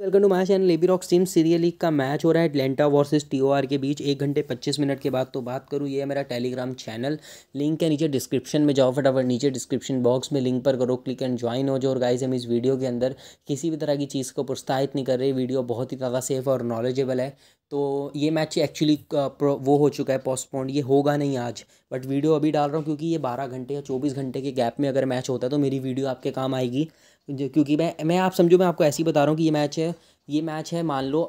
welcome to my channel लेबी रॉक सिम सीरियल लीग का मैच हो रहा है एटलेंटा वर्सेस टीओआर के बीच एक घंटे पच्चीस मिनट के बाद तो बात करूँ ये है मेरा टेलीग्राम चैनल लिंक है नीचे डिस्क्रिप्शन में जाओ फटाफट नीचे डिस्क्रिप्शन बॉक्स में लिंक पर करो क्लिक एंड ज्वाइन हो जाओ और गाइज हम इस वीडियो के अंदर किसी भी तरह की चीज़ को प्रोत्साहित नहीं कर रहे वीडियो बहुत ही ज़्यादा सेफ और नॉलेजेबल है तो ये मैच एक्चुअली वो हो चुका है पोस्टपोन्ड ये होगा नहीं आज बट वीडियो अभी डाल रहा हूँ क्योंकि ये बारह घंटे या चौबीस घंटे के गैप में अगर मैच होता है तो मेरी वीडियो आपके काम आएगी क्योंकि मैं मैं आप समझो मैं आपको ऐसे ही बता रहा हूँ कि ये मैच है ये मैच है मान लो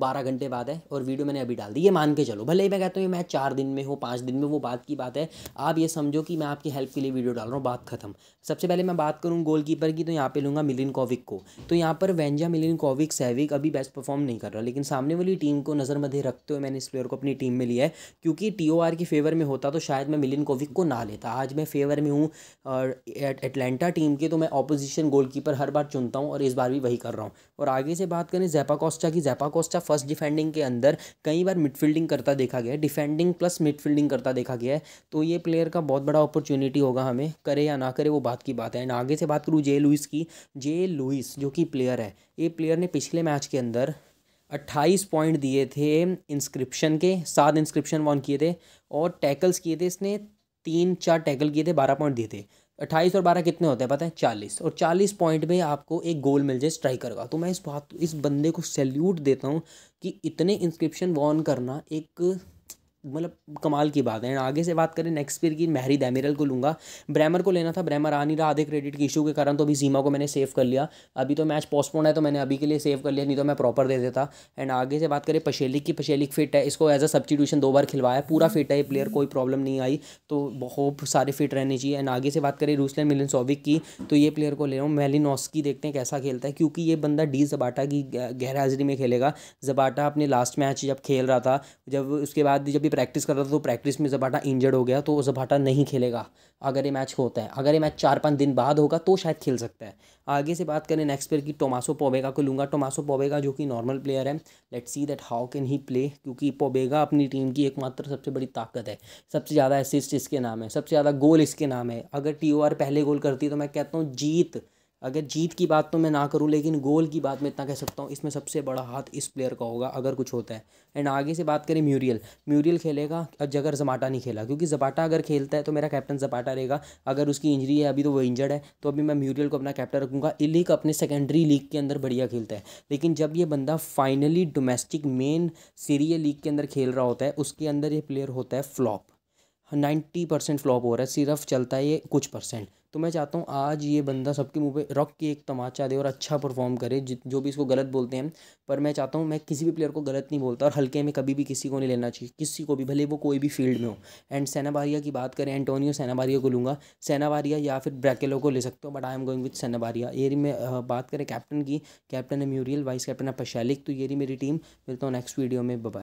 बारह घंटे बाद है और वीडियो मैंने अभी डाल दी ये मान के चलो भले ही मैं कहता हूँ ये मैच चार दिन में हो पाँच दिन में वो बात की बात है आप ये समझो कि मैं आपकी हेल्प के लिए वीडियो डाल रहा हूँ बात खत्म सबसे पहले मैं बात करूँ गोलकीपर की तो यहाँ पे लूँगा मिलिन कोविक को तो यहाँ पर वेंजा मिलिन कोविक सैविक अभी बेस्ट परफॉर्म नहीं कर रहा लेकिन सामने वाली टीम को नज़र मधे रखते हुए मैंने इस प्लेयर को अपनी टीम में लिया है क्योंकि टी ओ आर के फेवर में होता तो शायद मैं मिलिन कोविक को ना लेता आज मैं फेवर में हूँ एटलांटा टीम के तो मैं ऑपोजिशन कीपर हर बार चुनता हूँ और इस बार भी वही कर रहा हूँ और आगे से बात करें जैपा कोस्टा की जैपा कोस्टा फर्स्ट डिफेंडिंग के अंदर कई बार मिडफील्डिंग करता देखा गया है डिफेंडिंग प्लस मिडफील्डिंग करता देखा गया है तो ये प्लेयर का बहुत बड़ा अपॉर्चुनिटी होगा हमें करे या ना करे वो बात की बात है एंड आगे से बात करूँ जे लुइस की जे लुइस जो कि प्लेयर है ये प्लेयर ने पिछले मैच के अंदर अट्ठाईस पॉइंट दिए थे इंस्क्रिप्शन के सात इंस्क्रिप्शन वॉन किए थे और टैकल्स किए थे इसने तीन चार टैकल किए थे बारह पॉइंट दिए थे अट्ठाईस और बारह कितने होते हैं पता है चालीस और चालीस पॉइंट में आपको एक गोल मिल जाए स्ट्राइकर का तो मैं इस बात इस बंदे को सैल्यूट देता हूँ कि इतने इंस्क्रिप्शन वॉन करना एक मतलब कमाल की बात है एंड आगे से बात करें नेक्स्ट पीर की महरी दैमिरल को लूँगा ब्रैमर को लेना था ब्रैमर आ नहीं रहा आधे क्रेडिट के इशू के कारण तो अभी सीमा को मैंने सेव कर लिया अभी तो मैच पोस्टपोन है तो मैंने अभी के लिए सेव कर लिया नहीं तो मैं प्रॉपर दे देता एंड आगे से बात करें पशेलिक की पशेलिक फिट है इसको एज अ सब्सटीट्यूशन दो बार खिलवाया पूरा फिट है ये प्लेयर कोई प्रॉब्लम नहीं आई तो होप सारे फिट रहने चाहिए एंड आगे से बात करें रूसलैन सोविक की तो ये प्लेयर को ले रहा हूँ मेलिनोस्की देखते हैं कैसा खेलता है क्योंकि ये बंदा डी जबाटा की गहराजरी में खेलेगा जबाटा अपने लास्ट मैच जब खेल रहा था जब उसके बाद जब प्रैक्टिस कर रहा था तो प्रैक्टिस में जबाटा इंजर्ड हो गया तो जबाटा नहीं खेलेगा अगर ये मैच होता है अगर ये मैच चार पाँच दिन बाद होगा तो शायद खेल सकता है आगे से बात करें नेक्स्ट प्लेयर की टोमासो पोबेगा को लूँगा टोमासो पोबेगा जो कि नॉर्मल प्लेयर है let see that how can he play क्योंकि पोबेगा अपनी टीम की एकमात्र सबसे बड़ी ताकत है सबसे ज़्यादा असिस्ट इसके नाम है सबसे ज़्यादा गोल इसके नाम है अगर टी पहले गोल करती है तो मैं कहता हूँ जीत अगर जीत की बात तो मैं ना करूं लेकिन गोल की बात मैं इतना कह सकता हूं इसमें सबसे बड़ा हाथ इस प्लेयर का होगा अगर कुछ होता है एंड आगे से बात करें म्यूरियल म्यूरियल खेलेगा अगर जमाटा नहीं खेला क्योंकि जपाटा अगर खेलता है तो मेरा कैप्टन जपाटा रहेगा अगर उसकी इंजरी है अभी तो वो इंजर्ड है तो अभी मैं म्यूरियल को अपना कैप्टन रखूँगा इलिक अपने सेकेंडरी लीग के अंदर बढ़िया खेलता है लेकिन जब ये बंदा फाइनली डोमेस्टिक मेन सीरियल लीग के अंदर खेल रहा होता है उसके अंदर ये प्लेयर होता है फ्लॉप नाइन्टी परसेंट फ्लॉप हो रहा है सिर्फ चलता है ये कुछ परसेंट तो मैं चाहता हूँ आज ये बंदा सबके मुंह पे रॉक के एक तमाचा दे और अच्छा परफॉर्म करे जो भी इसको गलत बोलते हैं पर मैं चाहता हूँ मैं किसी भी प्लेयर को गलत नहीं बोलता और हल्के में कभी भी किसी को नहीं लेना चाहिए किसी को भी भले वो कोई भी फील्ड में हो एंड सेनाबारिया की बात करें एंटोनियो सेनाबारिया को लूँगा सेनाबारिया या फिर ब्रैकेलो को ले सकता हूँ but I am going with सेनाबारिया ये में बात करें कैप्टन की कैप्टन है म्यूरियल वाइस कैप्टन है पशालिक तो ये मेरी टीम मिलता हूँ नेक्स्ट वीडियो में बाय